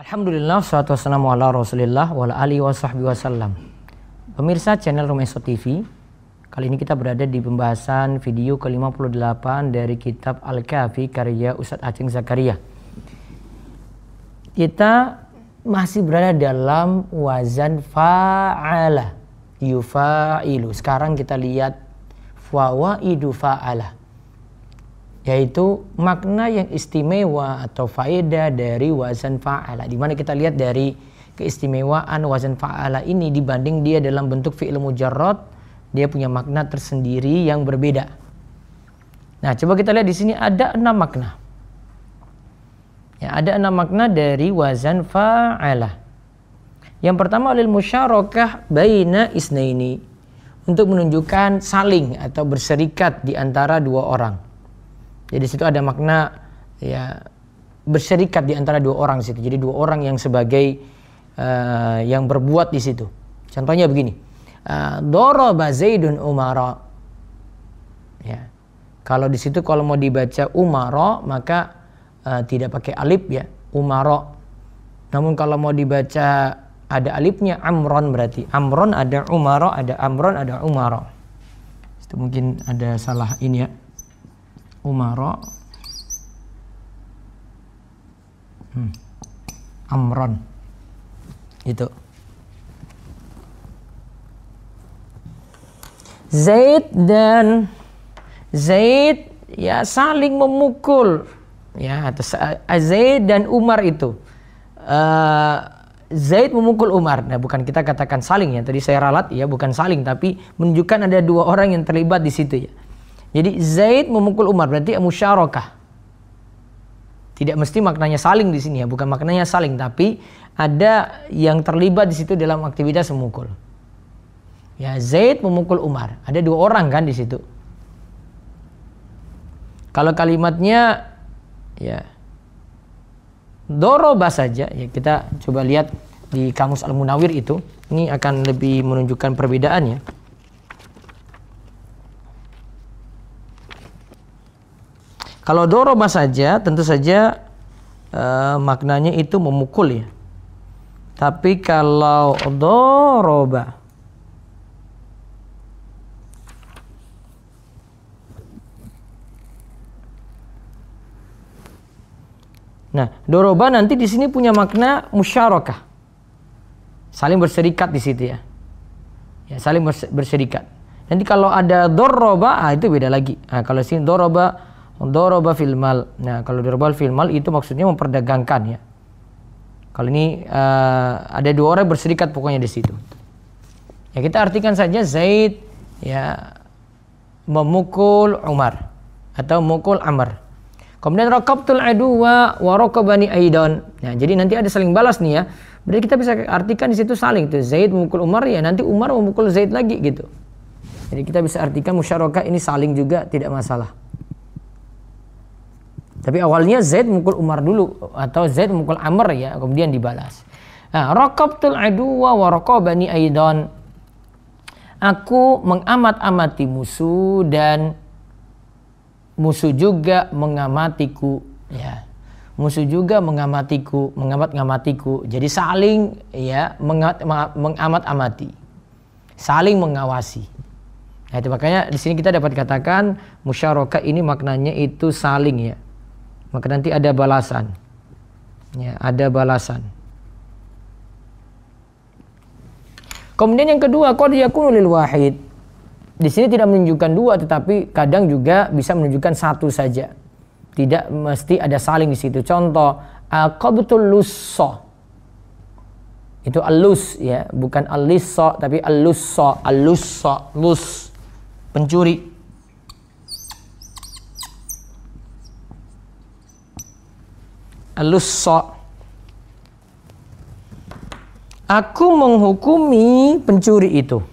Alhamdulillah, suatu wassalamu ala rasulillah wa alihi wa sahbihi wasallam. Pemirsa channel Rumeso TV, kali ini kita berada di pembahasan video ke-58 dari kitab Al-Kafi karya Ustadz Aceng Zakaria. Kita masih berada dalam wazan fa'ala, yufa'ilu. Sekarang kita lihat fawaidu fa'ala yaitu makna yang istimewa atau faedah dari wazan fa'ala di mana kita lihat dari keistimewaan wazan fa'ala ini dibanding dia dalam bentuk fi'il mujarrad dia punya makna tersendiri yang berbeda. Nah, coba kita lihat di sini ada enam makna. Ya, ada enam makna dari wazan fa'ala. Yang pertama lil musyarakah baina isnaini untuk menunjukkan saling atau berserikat di antara dua orang. Jadi situ ada makna ya berserikat di antara dua orang situ. Jadi dua orang yang sebagai uh, yang berbuat di situ. Contohnya begini. Eh, Doro Zaidun Umara. Ya. Kalau di situ kalau mau dibaca Umara maka uh, tidak pakai alif ya, Umara. Namun kalau mau dibaca ada alifnya Amron berarti. Amron ada Umara, ada Amron, ada Umara. Itu mungkin ada salah ini ya. Umaro, hmm. amron itu Zaid dan Zaid ya saling memukul ya atau Zaid dan Umar itu uh, Zaid memukul Umar nah bukan kita katakan saling ya tadi saya ralat ya bukan saling tapi menunjukkan ada dua orang yang terlibat di situ ya jadi Zaid memukul Umar berarti musyarakah. Tidak mesti maknanya saling di sini ya, bukan maknanya saling tapi ada yang terlibat di situ dalam aktivitas memukul. Ya, Zaid memukul Umar. Ada dua orang kan di situ. Kalau kalimatnya ya doroba saja ya kita coba lihat di kamus Al Munawir itu ini akan lebih menunjukkan perbedaannya. Kalau doroba saja tentu saja e, maknanya itu memukul ya. Tapi kalau doroba Nah, doroba nanti di sini punya makna musyarakah. Saling berserikat di situ ya. Ya, saling berserikat. Nanti kalau ada doroba, ah itu beda lagi. Nah, kalau sini doroba Doroba filmal. Nah, kalau doroba filmal itu maksudnya memperdagangkan ya. Kalau ini uh, ada dua orang berserikat pokoknya di situ. Ya kita artikan saja Zaid ya memukul Umar atau memukul Amr. Kemudian rakabtul aduwa wa rakabani aidan. Nah, jadi nanti ada saling balas nih ya. Berarti kita bisa artikan di situ saling tuh. Zaid memukul Umar ya nanti Umar memukul Zaid lagi gitu. Jadi kita bisa artikan musyarakah ini saling juga tidak masalah. Tapi awalnya Zaid mukul Umar dulu atau Zaid mukul Amr ya, kemudian dibalas. Nah, raqabtul aduwa wa raqabani aidan. Aku mengamat-amati musuh dan musuh juga mengamatiku ya. Musuh juga mengamatiku, mengamat-ngamatiku. Jadi saling ya mengamat-amati. Saling mengawasi. Nah, itu makanya di sini kita dapat katakan musyarakah ini maknanya itu saling ya maka nanti ada balasan. Ya, ada balasan. Kemudian yang kedua, qad yakunu lil wahid. Di sini tidak menunjukkan dua tetapi kadang juga bisa menunjukkan satu saja. Tidak mesti ada saling di situ. Contoh, aqabtul lusso. Itu alus ya, bukan alisso tapi alusso, alusso, lus pencuri. Alusso. Aku menghukumi pencuri itu.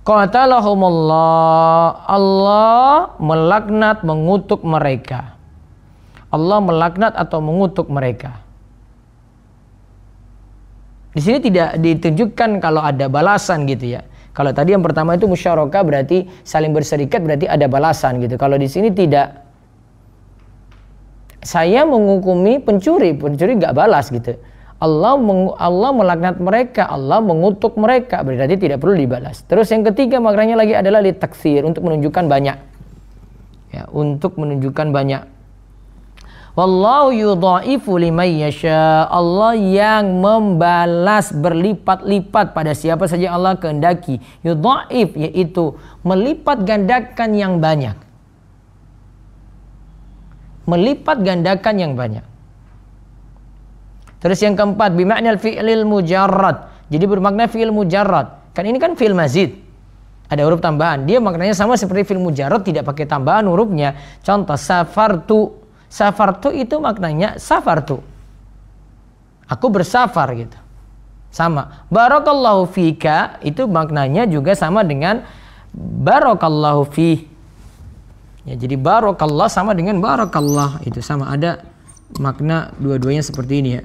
Qatalahumullah. Allah melaknat mengutuk mereka. Allah melaknat atau mengutuk mereka. Di sini tidak ditunjukkan kalau ada balasan gitu ya. Kalau tadi yang pertama itu musyarakah berarti saling berserikat berarti ada balasan gitu. Kalau di sini tidak saya menghukumi pencuri, pencuri nggak balas gitu. Allah meng, Allah melaknat mereka, Allah mengutuk mereka, berarti tidak perlu dibalas. Terus yang ketiga maknanya lagi adalah litaksir untuk menunjukkan banyak. Ya, untuk menunjukkan banyak. Wallahu yudha'ifu liman yasha. Allah yang membalas berlipat-lipat pada siapa saja Allah kehendaki. Yudha'if yaitu melipat gandakan yang banyak melipat gandakan yang banyak. Terus yang keempat, bimaknya fi'lil mujarrad. Jadi bermakna fi'il mujarrad. Kan ini kan fi'il mazid. Ada huruf tambahan. Dia maknanya sama seperti fi'il mujarrad tidak pakai tambahan hurufnya. Contoh safartu. Safartu itu maknanya safartu. Aku bersafar gitu. Sama. Barakallahu fika itu maknanya juga sama dengan barakallahu fi Ya, jadi barokallah sama dengan barokallah itu sama ada makna dua-duanya seperti ini ya.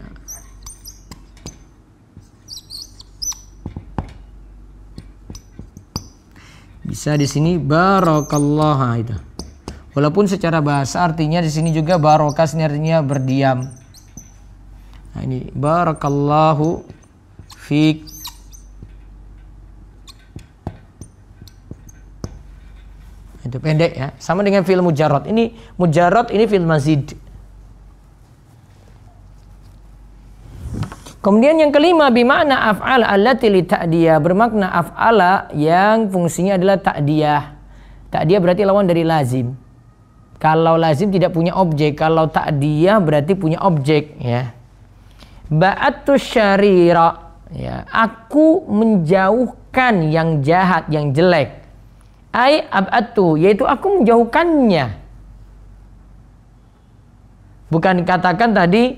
Bisa di sini barokallah itu. Walaupun secara bahasa artinya di sini juga barokah artinya berdiam. Nah, ini barakallahu fiq. itu pendek ya sama dengan film mujarot ini mujarot ini film mazid Kemudian yang kelima bimana af'al allati li dia bermakna af'ala yang fungsinya adalah tak dia tak dia berarti lawan dari lazim. Kalau lazim tidak punya objek, kalau tak dia berarti punya objek ya. Ba'atu syarira ya, aku menjauhkan yang jahat, yang jelek ai abatu yaitu aku menjauhkannya bukan katakan tadi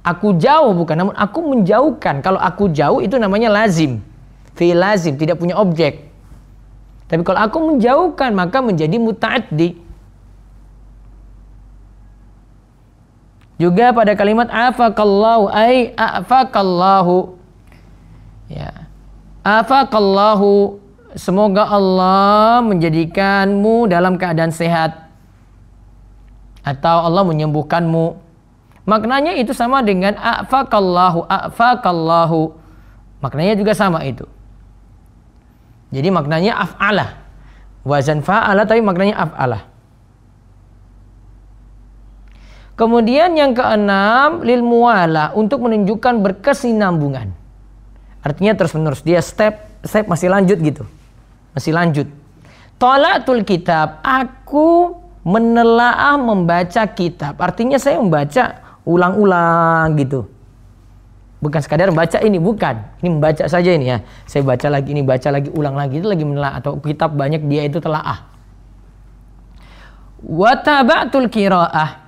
aku jauh bukan namun aku menjauhkan kalau aku jauh itu namanya lazim fi lazim tidak punya objek tapi kalau aku menjauhkan maka menjadi mutaaddi juga pada kalimat afakallahu ai afakallahu ya afakallahu Semoga Allah menjadikanmu dalam keadaan sehat atau Allah menyembuhkanmu. Maknanya itu sama dengan afakallahu afakallahu. Maknanya juga sama itu. Jadi maknanya af'alah. Wazan fa'ala tapi maknanya af'alah. Kemudian yang keenam lil muwala untuk menunjukkan berkesinambungan. Artinya terus menerus dia step step masih lanjut gitu. Masih lanjut. Tolatul kitab, aku menelaah membaca kitab. Artinya saya membaca ulang-ulang gitu. Bukan sekadar membaca ini, bukan. Ini membaca saja ini ya. Saya baca lagi, ini baca lagi, ulang lagi. Itu lagi menelaah atau kitab banyak dia itu telaah. Watabatul kiroah.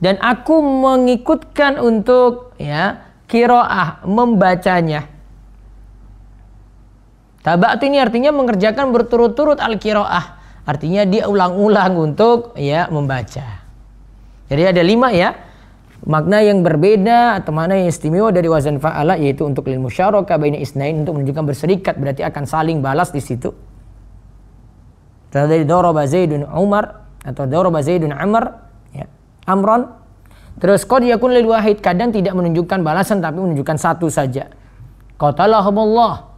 Dan aku mengikutkan untuk ya kiroah, membacanya. Tabatu ini artinya mengerjakan berturut-turut al kiraah Artinya dia ulang-ulang untuk ya membaca. Jadi ada lima ya. Makna yang berbeda atau makna yang istimewa dari wazan fa'ala yaitu untuk lil musyarakah baina isnain untuk menunjukkan berserikat berarti akan saling balas di situ. Dari daraba Zaidun Umar atau daraba Zaidun Amr ya. Amron Terus qad yakun lil wahid kadang tidak menunjukkan balasan tapi menunjukkan satu saja. Qatalahumullah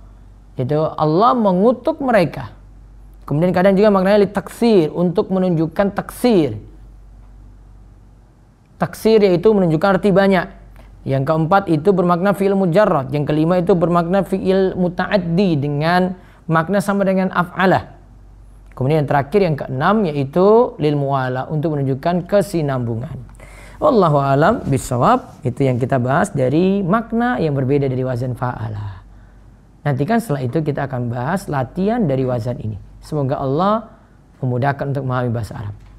itu Allah mengutuk mereka. Kemudian kadang juga maknanya litaksir untuk menunjukkan taksir. Taksir yaitu menunjukkan arti banyak. Yang keempat itu bermakna fi'il mujarrad. Yang kelima itu bermakna fi'il muta'addi dengan makna sama dengan af'alah. Kemudian yang terakhir yang keenam yaitu lil muwala untuk menunjukkan kesinambungan. Wallahu alam bisawab itu yang kita bahas dari makna yang berbeda dari wazan fa'alah. Nantikan setelah itu kita akan bahas latihan dari wazan ini. Semoga Allah memudahkan untuk memahami bahasa Arab.